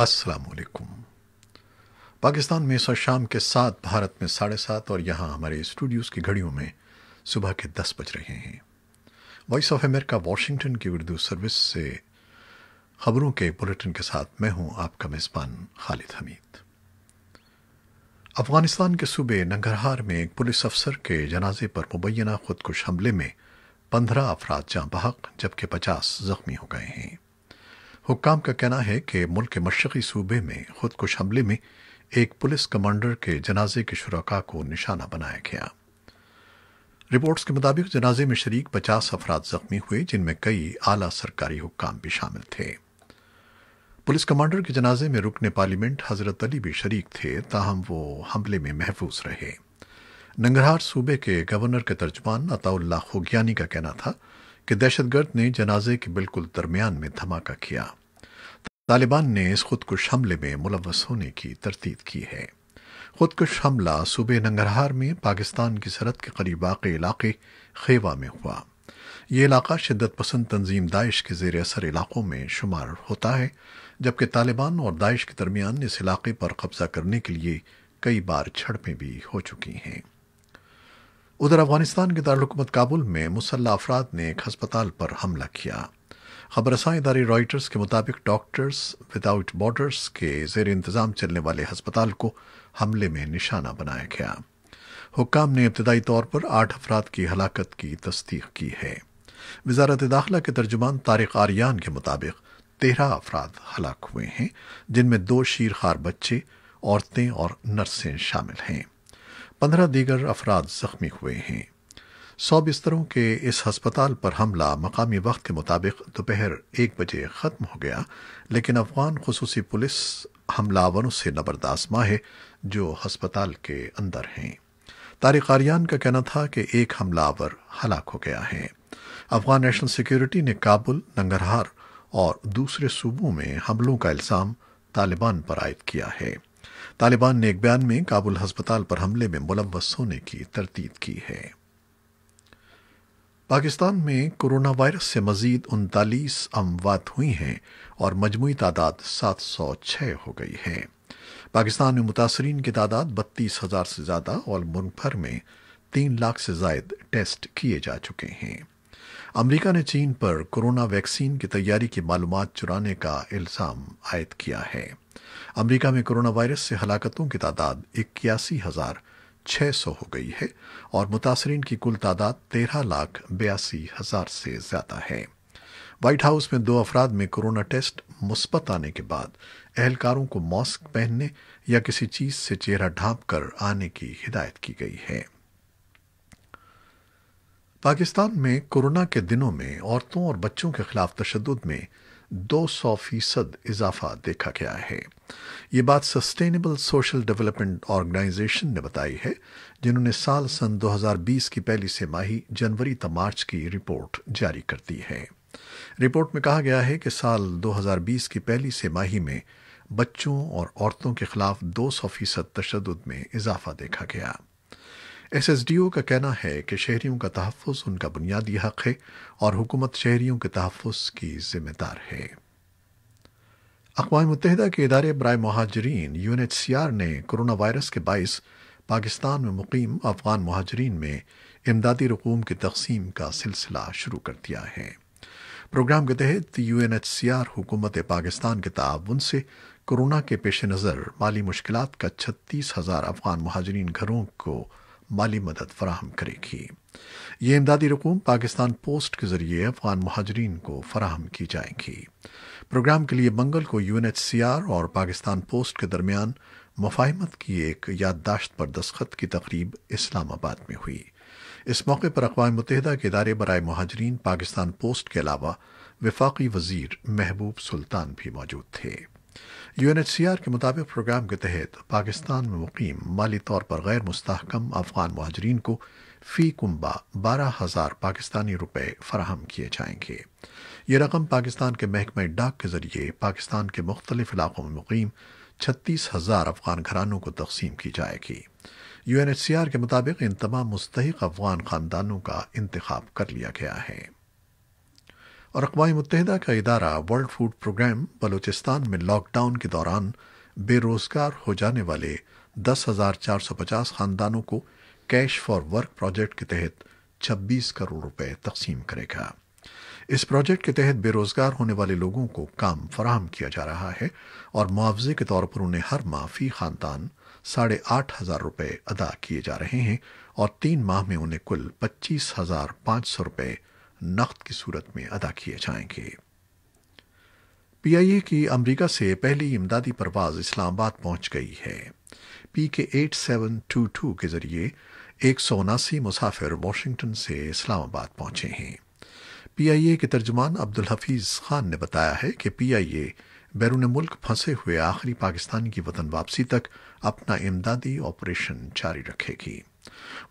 असलकुम पाकिस्तान में सर शाम के साथ भारत में साढ़े सात और यहाँ हमारे स्टूडियोज़ की घड़ियों में सुबह के दस बज रहे हैं वॉइस ऑफ अमेरिका वॉशिंगटन की उर्दू सर्विस से खबरों के बुलेटिन के साथ मैं हूं आपका मेज़बान खालिद हमीद अफगानिस्तान के सूबे नंगरहार में एक पुलिस अफसर के जनाजे पर मुबैना खुदकुश हमले में पंद्रह अफराद जहाँ बहक जबकि पचास जख्मी हो गए हैं हुक्काम का कहना है कि मुल्क के मशरकी सूबे में खुदकुश हमले में एक पुलिस कमांडर के जनाजे के शुरा को निशाना बनाया गया रिपोर्ट्स के मुताबिक जनाजे में शरीक पचास अफराद जख्मी हुए जिनमें कई आला सरकारी हुक्काम भी शामिल थे पुलिस कमांडर के जनाजे में रुकने पार्लियामेंट हजरत अली भी शरीक थे ताहम वो हमले में महफूज रहे नंगरहार सूबे के गवर्नर के तर्जमान अताउल्ला खोगयानी का कहना था कि दहशतगर्द ने जनाजे के बिल्कुल दरमियान में धमाका किया तालिबान ने इस खुदकुश हमले में मुलवस होने की तरतीद की है खुदकुश हमला सूबे नंगरहार में पाकिस्तान की सरहद के करीब वाक़ इलाके खेवा में हुआ ये इलाका शिद्दत पसंद तंजीम दाइश के जेर असर इलाकों में शुमार होता है जबकि तालिबान और दाइश के दरमियान इस इलाके पर कब्जा करने के लिए कई बार झड़पें भी हो चुकी हैं उधर अफगानिस्तान के दारकूमत काबुल में मुसल्ह अफराद ने एक हस्पताल पर हमला किया खबरसा इदारे रॉयटर्स के मुताबिक डॉक्टर्स विदाउट बॉर्डर्स के जेर इंतज़ाम चलने वाले हस्पताल को हमले में निशाना बनाया गया हुक्काम ने इब्तदाई तौर पर आठ अफराद की हलाकत की तस्दीक की है वजारत दाखिला के तर्जुमान तारिक आरियान के मुताबिक तेरह अफराद हलाक हुए हैं जिनमें दो शीरखार बच्चे औरतें और नर्सें शामिल हैं पंद्रह दीगर अफराद जख्मी हुए हैं सौ बिस्तरों के इस हस्पताल पर हमला मकामी वक्त के मुताबिक दोपहर एक बजे ख़त्म हो गया लेकिन अफगान खसूसी पुलिस हमलावरों से नबरदाश्त है जो हस्पताल के अंदर हैं तारिक आरियान का कहना था कि एक हमलावर हलाक हो गया है अफगान नेशनल सिक्योरिटी ने काबुल नंगरहार और दूसरे सूबों में हमलों का इल्ज़ाम तालिबान पर आयद किया है तालिबान ने एक बयान में काबुल अस्पताल पर हमले में मुलवस होने की तरतीब की है पाकिस्तान में कोरोना वायरस से मजीद उनतालीस अमवात हुई हैं और मजमू तादाद 706 हो गई है पाकिस्तान में मुतासरीन की तादाद बत्तीस हजार से ज़्यादा और मुल्क भर में तीन लाख से जायद टेस्ट किए जा चुके हैं अमेरिका ने चीन पर कोरोना वैक्सीन की तैयारी की मालूम चुराने का इल्ज़ाम आयद किया है अमेरिका में कोरोना वायरस से हलाकतों की तादाद इक्यासी हज़ार छह सौ हो गई है और मुतासरीन की कुल तादाद तेरह लाख बयासी हज़ार से ज़्यादा है व्हाइट हाउस में दो अफराद में कोरोना टेस्ट मुस्बत आने के बाद एहलकारों को मास्क पहनने या किसी चीज़ से चेहरा ढांप कर आने की हिदायत की गई है पाकिस्तान में कोरोना के दिनों में औरतों और बच्चों के खिलाफ तशद में 200 फीसद इजाफा देखा गया है ये बात सस्टेनेबल सोशल डेवलपमेंट ऑर्गेनाइजेशन ने बताई है जिन्होंने साल सन 2020 की पहली से माही जनवरी तक मार्च की रिपोर्ट जारी कर दी है रिपोर्ट में कहा गया है कि साल 2020 की पहली से माही में बच्चों और औरतों के खिलाफ 200 फीसद तशद में इजाफा देखा गया एस एस डी ओ का कहना है कि शहरीों का तहफ़ उनका बुनियादी हक है और हुकूमत शहरीों के तहफ़ की जिम्मेदार है अकवा मुतहदा के इदारे ब्राय महाजरीन U N H C R ने कोरोना वायरस के बायस पाकिस्तान में मुकीम अफगान महाजरीन में इमदादी रकूम की तकसीम का सिलसिला शुरू कर दिया है प्रोग्राम के तहत U N H C R हुकूमत पाकिस्तान के ताउन से कोरोना के पेश नज़र माली मुश्किल का छत्तीस हज़ार अफगान महाजरीन घरों को माली मदद फराहम करेगी ये इमदादी रकूम पाकिस्तान पोस्ट के जरिए अफगान महाजरीन को फराहम की जाएगी प्रोग्राम के लिए मंगल को यूएनएचसीआर और पाकिस्तान पोस्ट के दरमियान मुफाहमत की एक याददाश्त पर दस्खत की तकरीब इस्लामाबाद में हुई इस मौके पर अकवा मुतहदा के इदारे बरए महाजरीन पाकिस्तान पोस्ट के अलावा विफाकी वजीर महबूब सुल्तान भी मौजूद थे यूएनएचसीआर के मुताबिक प्रोग्राम के तहत पाकिस्तान में मुकीम माली तौर पर गैर मुस्तहकम अफगान महाजरीन को फी कुंबा बारह हजार पाकिस्तानी रुपए फराहम किए जाएंगे ये रकम पाकिस्तान के महकमे डाक के जरिए पाकिस्तान के मुख्तलिफ इलाकों में मुकीम छत्तीस हजार अफगान घरानों को तकसीम की जाएगी यूएनएचसीआर के मुताबिक इन तमाम मुस्तक अफगान खानदानों का इंतखब कर लिया गया है और अकवा मुतहदा का इदारा वर्ल्ड फूड प्रोग्राम बलूचिस्तान में लॉकडाउन के दौरान बेरोजगार हो जाने वाले दस हजार चार सौ पचास खानदानों को कैश फॉर वर्क प्रोजेक्ट के तहत छब्बीस करोड़ रुपए तकसीम करेगा इस प्रोजेक्ट के तहत बेरोजगार होने वाले लोगों को काम फराहम किया जा रहा है और मुआवजे के तौर पर उन्हें हर माह फी खानदान साढ़े आठ हजार रुपये अदा किए जा रहे हैं और तीन माह में उन्हें कुल पच्चीस हजार पांच सौ रुपये नकद की सूरत में अदा किए जाएंगे पीआईए की अमेरिका से पहली इमदादी परवाज इस्लामाबाद पहुंच गई है पी के एट सेवन टू टू के जरिए एक सौ उनासी मुसाफिर वाशिंगटन से इस्लामाबाद पहुंचे हैं पीआईए के तर्जुमान अब्दुल हफीज खान ने बताया है कि पीआईए बैरून मुल्क फंसे हुए आखिरी पाकिस्तान की वतन वापसी तक अपना इमदादी ऑपरेशन जारी रखेगी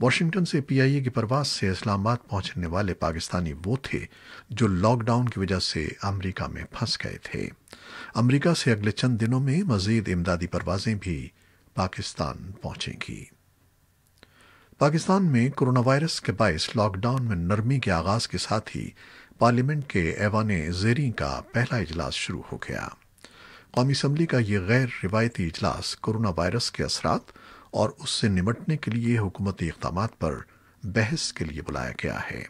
वॉशिंगटन से पीआईए की प्रवास से इस्लामाबाद पहुंचने वाले पाकिस्तानी वो थे जो लॉकडाउन की वजह से अमेरिका में फंस गए थे अमेरिका से अगले चंद दिनों में मजीद इमदादी परवाजें भी पाकिस्तान पहुंचेंगी पाकिस्तान में कोरोना वायरस के बायस लॉकडाउन में नरमी के आगाज के साथ ही पार्लियामेंट के ऐवान जेरी का पहला इजलास शुरू हो गया कौमी असम्बली का यह गैर रिवायती इजलास कोरोना वायरस के असरात और उससे निमटने के लिए हुकूमती इकदाम पर बहस के लिए बुलाया गया है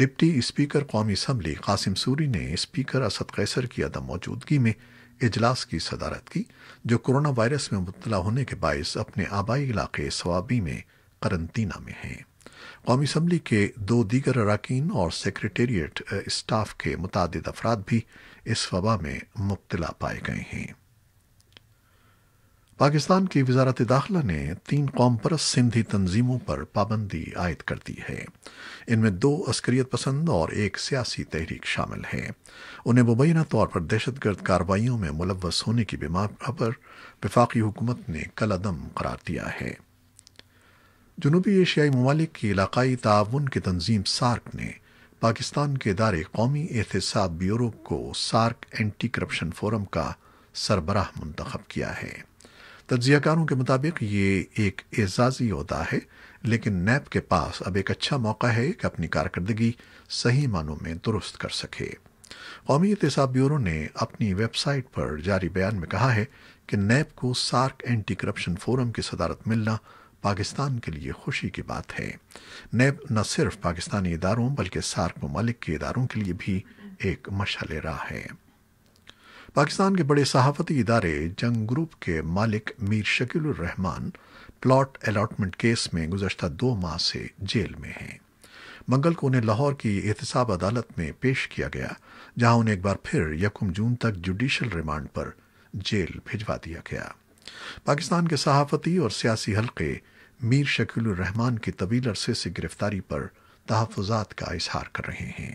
डिप्टी स्पीकर कौमी असम्बली कासिम सूरी ने स्पीकर असद कैसर की अदम मौजूदगी में इजलास की सदारत की जो कोरोना वायरस में मुबतला होने के बायस अपने आबाई इलाके सवाबी में करंतना में हैं कौमी असम्बली के दो दीगर अरकान और सेक्रटेरिएट स्टाफ के मुतद अफराद भी इस वबा में मुबतला पाए गए हैं पाकिस्तान की वजारत दाखिला ने तीन कौम परस सिंधी तंजीमों पर पाबंदी आयद कर दी है इनमें दो अस्करियत पसंद और एक सियासी तहरीक शामिल है उन्हें मुबैना तौर पर दहशतगर्द कार्रवाइयों में मुलवस होने की बीमार पर विफाकी हुकूमत ने कलदम करार दिया है जनूबी एशियाई ममालिक की इलाकई ताउन की तंजीम सार्क ने पाकिस्तान के इदारे कौमी एहतसाब ब्यूरो को सार्क एंटी करप्शन फोरम का सरबराह मंतखब किया है तजियाकारों के मुताबिक ये एक एजाजी अहदा है लेकिन नैब के पास अब एक अच्छा मौका है कि अपनी कारकर्दगी सही मानों में दुरुस्त कर सके कौमी एहतसाब ब्यूरो ने अपनी वेबसाइट पर जारी बयान में कहा है कि नैब को सार्क एंटी करप्शन फोरम की सदारत मिलना पाकिस्तान के लिए खुशी की बात है नैब न सिर्फ पाकिस्तानी इदारों बल्कि सार्क ममालिक के इदारों के लिए भी एक मशाल रहा है पाकिस्तान के बड़े सहाफती इदारे जंग ग्रुप के मालिक Mir Shakil Rahman plot allotment case में गुजशत दो माह से जेल में हैं मंगल को उन्हें लाहौर की एहतसाब अदालत में पेश किया गया जहां उन्हें एक बार फिर यकुम जून तक जुडिशल रिमांड पर जेल भिजवा दिया गया पाकिस्तान के सहाफती और सियासी हलके मीर शकील रहमान की तवील अरसे से गिरफ्तारी पर तहफात का इजहार कर रहे हैं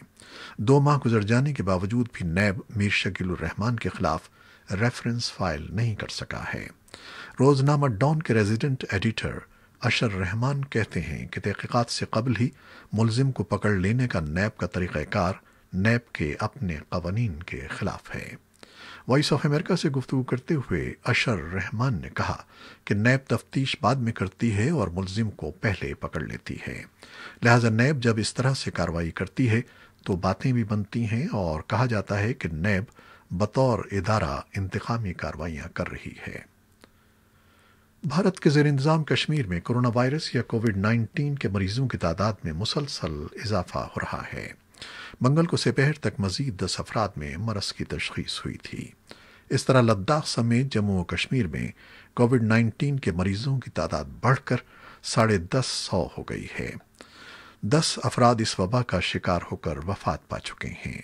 दो माह गुजर जाने के बावजूद भी नैब मीर शकील रहमान के खिलाफ रेफरेंस फाइल नहीं कर सका है रोजनामा डॉन के रेजिडेंट एडिटर अशर रहमान कहते हैं कि तहकीकत से कबल ही मुलजिम को पकड़ लेने का नैब का तरीक़ाकार नैब के अपने कवानीन के खिलाफ है वॉइस ऑफ अमेरिका से गुफ्तु करते हुए अशर रहमान ने कहा कि नैब तफ्तीश बाद में करती है और मुलजिम को पहले पकड़ लेती है लिहाजा नैब जब इस तरह से कार्रवाई करती है तो बातें भी बनती हैं और कहा जाता है कि नैब बतौर इदारा इंतकामी कार्रवाइयां कर रही है भारत के जेर इंतजाम कश्मीर में कोरोना वायरस या कोविड 19 के मरीजों की तादाद में मुसलसल इजाफा हो रहा है मंगल को सपहर तक मजीद दस अफराद में मरस की तशखीस हुई थी इस तरह लद्दाख समेत जम्मू और कश्मीर में कोविड 19 के मरीजों की तादाद बढ़कर साढ़े दस सौ हो गई है दस अफराद इस वबा का शिकार होकर वफात पा चुके हैं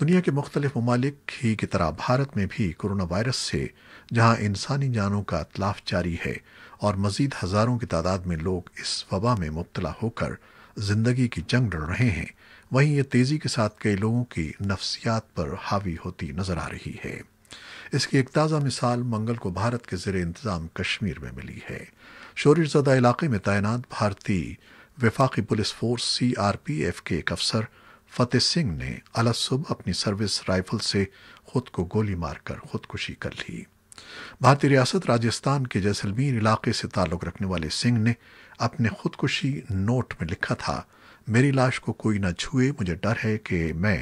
दुनिया के मुख्तलिफ ममालिक ही की तरह भारत में भी कोरोना वायरस से जहां इंसानी जानों का अतलाफ जारी है और मजीद हज़ारों की तादाद में लोग इस वबा में मुबतला होकर ज़िंदगी की जंग लड़ रहे हैं वहीं ये तेज़ी के साथ कई लोगों की नफ्सियात पर हावी होती नज़र आ रही है इसकी एक ताज़ा मिसाल मंगल को भारत के ज़र इंतज़ाम कश्मीर में मिली है शोरशदा इलाके में तैनात भारतीय विफाकी पुलिस फोर्स सीआरपीएफ के एक अफसर फतेह सिंह ने अलग सुबह अपनी सर्विस राइफल से खुद को गोली मारकर खुदकुशी कर ली भारतीय रियासत राजस्थान के जैसलमेर इलाके से ताल्लुक रखने वाले सिंह ने अपने खुदकुशी नोट में लिखा था मेरी लाश को कोई न छुए मुझे डर है कि मैं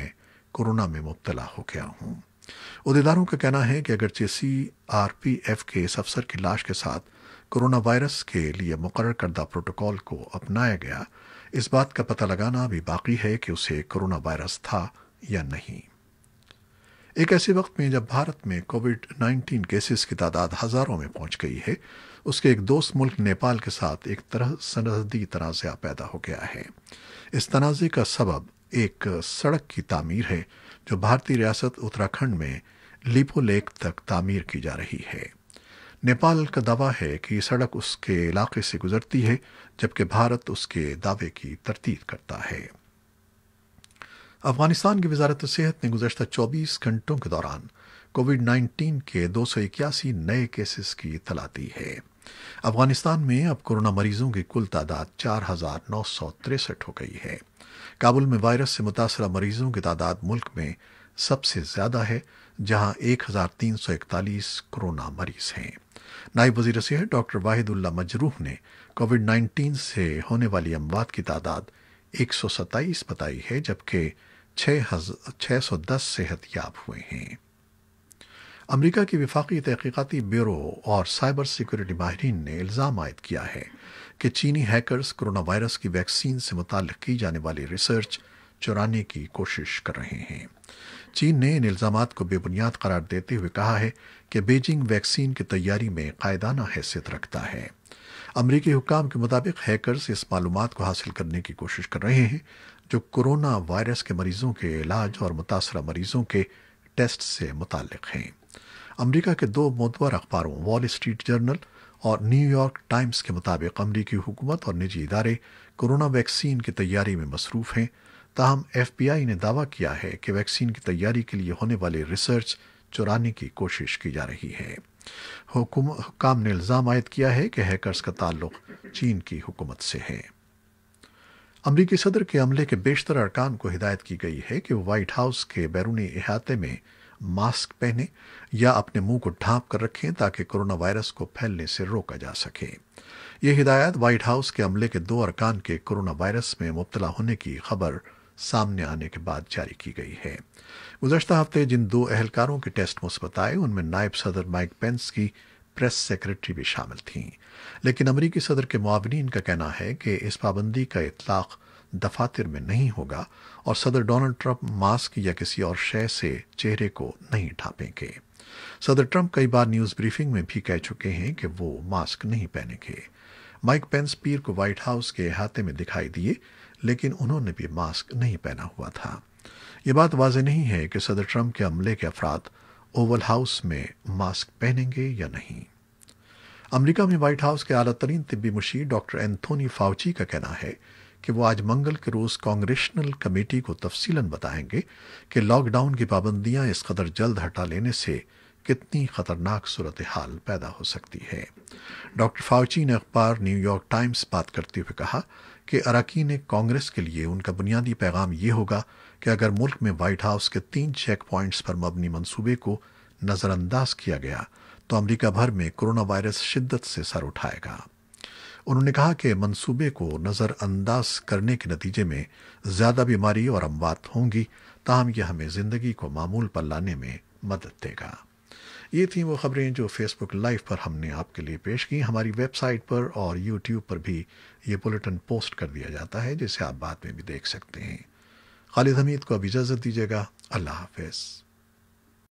कोरोना में मुबतला हो गया हूं उदेदारों का कहना है कि अगरचे एफ के इस अफसर की लाश के साथ कोरोना वायरस के लिए मुकर करदा प्रोटोकॉल को अपनाया गया इस बात का पता लगाना भी बाकी है कि उसे कोरोना वायरस था या नहीं एक ऐसे वक्त में जब भारत में कोविड 19 केसेस की तादाद हजारों में पहुंच गई है उसके एक दोस्त मुल्क नेपाल के साथ एक तरह सरहदी तनाज़ा पैदा हो गया है इस तनाज़े का सबब एक सड़क की तामीर है जो भारतीय रियासत उत्तराखंड में लिपो लेक तक तामीर की जा रही है नेपाल का दावा है कि सड़क उसके इलाके से गुजरती है जबकि भारत उसके दावे की तरतीब करता है अफगानिस्तान की वजारत सेहत ने गुजशत 24 घंटों के दौरान कोविड 19 के दो नए केसेस की तला दी है अफगानिस्तान में अब कोरोना मरीजों की कुल तादाद चार हो गई है काबुल में वायरस से मुतासर मरीजों की तादाद मुल्क में सबसे ज़्यादा है जहां 1341 कोरोना मरीज हैं नायब वजीर सेहत डॉक्टर वाहिदुल्ला मजरूह ने कोविड 19 से होने वाली अमवात की तादाद एक बताई है जबकि छह सौ दस सेहतयाब हुए हैं अमेरिका की विफाकी तहकीकती ब्यूरो और साइबर सिक्योरिटी माहरीन ने इल्ज़ाम आयद किया है कि चीनी हैकर्स कोरोना वायरस की वैक्सीन से मुतल की जाने वाली रिसर्च चुराने की कोशिश कर रहे हैं चीन ने इन इल्जाम को बेबुनियाद करार देते हुए कहा है कि बीजिंग वैक्सीन की तैयारी में कायदाना हैसियत रखता है अमरीकी हुकाम के मुताबिक हैकर्स इस मालूम को हासिल करने की कोशिश कर रहे हैं जो कोरोना वायरस के मरीजों के इलाज और मुतासर मरीजों के टेस्ट से मुतल हैं अमरीका के दो मोतवर अखबारों वॉल स्ट्रीट जर्नल और न्यूयॉर्क टाइम्स के मुताबिक अमरीकी हुकूमत और निजी इदारे कोरोना वैक्सीन की तैयारी में मसरूफ हैं ताहम आई ने दावा किया है कि वैक्सीन की तैयारी के लिए होने वाली रिसर्च चुराने की कोशिश की जा रही है हुकाम ने इल्ज़ाम आयद किया है कि हैकर्स का ताल्लुक चीन की हुकूमत से है अमरीकी सदर के अमले के बेशतर अरकान को हिदायत की गई है कि वाइट हाउस के बैरूनी अहाते में मास्क पहने या अपने मुंह को ढांप कर रखें ताकि कोरोना वायरस को फैलने से रोका जा सके ये हिदायत व्हाइट हाउस के अमले के दो अरकान के कोरोना वायरस में मुबतला होने की खबर सामने आने के बाद जारी की गई है गुजशत हफ्ते जिन दो अहलकारों के टेस्ट मुस्बत आए उनमें नायब सदर माइक पेंस की प्रेस सेक्रेटरी भी शामिल थीं लेकिन अमरीकी सदर के मुआवनीन का कहना है कि इस पाबंदी का इतलाक़ दफातर में नहीं होगा और सदर डोनाल्ड ट्रंप मास्क या किसी और शय से चेहरे को नहीं ढापेंगे सदर ट्रंप कई बार न्यूज ब्रीफिंग में भी कह चुके हैं कि वो मास्क नहीं पहनेंगे माइक पेंस पीर को व्हाइट हाउस के अहाते में दिखाई दिए लेकिन उन्होंने भी मास्क नहीं पहना हुआ था ये बात वाज नहीं है कि सदर ट्रंप के अमले के अफराद ओवल हाउस में मास्क पहनेंगे या नहीं अमेरिका में व्हाइट हाउस के आला तरीन तिब्बी मुशीर डॉक्टर एंथोनी फाउची का कहना है कि वो आज मंगल के रोज़ कांग्रेशनल कमेटी को तफसीलन बताएंगे कि लॉकडाउन की पाबंदियां इस कदर जल्द हटा लेने से कितनी खतरनाक सूरत हाल पैदा हो सकती है डॉक्टर फाउची ने अखबार न्यूयॉर्क टाइम्स बात करते हुए कहा कि अरकान कांग्रेस के लिए उनका बुनियादी पैगाम ये होगा कि अगर मुल्क में व्हाइट हाउस के तीन चेक पॉइंट्स पर मबनी मंसूबे को नज़रअंदाज किया गया तो अमरीका भर में कोरोना वायरस शिद्दत से सर उठाएगा उन्होंने कहा कि मंसूबे को नज़रअंदाज करने के नतीजे में ज़्यादा बीमारी और अमवात होंगी ताहम यह हमें ज़िंदगी को मामूल पर लाने में मदद देगा ये थी वो खबरें जो फेसबुक लाइव पर हमने आपके लिए पेश की हमारी वेबसाइट पर और यूट्यूब पर भी ये बुलेटिन पोस्ट कर दिया जाता है जिसे आप बाद में भी देख सकते हैं खालिद हमीद को अब इजाज़त दीजिएगा अल्लाह हाफिज़